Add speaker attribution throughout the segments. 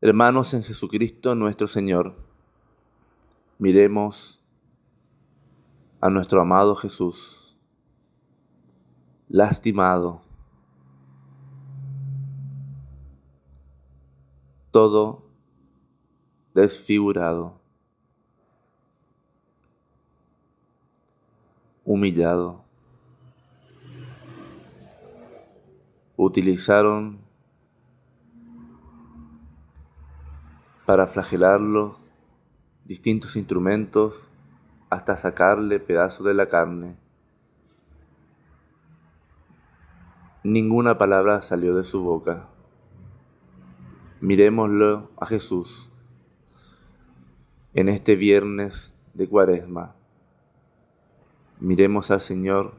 Speaker 1: Hermanos en Jesucristo nuestro Señor, miremos a nuestro amado Jesús, lastimado. Todo desfigurado, humillado. Utilizaron para flagelarlos, distintos instrumentos, hasta sacarle pedazos de la carne. Ninguna palabra salió de su boca. Miremoslo a Jesús en este viernes de cuaresma. Miremos al Señor,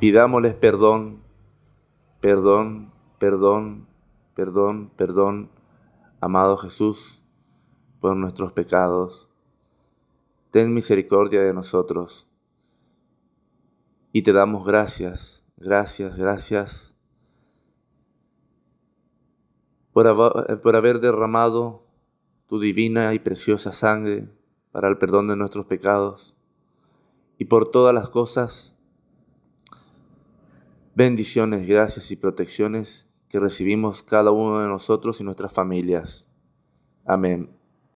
Speaker 1: pidámosles perdón, perdón, perdón, perdón, perdón Amado Jesús, por nuestros pecados, ten misericordia de nosotros. Y te damos gracias, gracias, gracias por, haber derramado tu divina y preciosa sangre para el perdón de nuestros pecados y por todas las cosas bendiciones, gracias y protecciones que recibimos cada uno de nosotros y nuestras familias. Amén.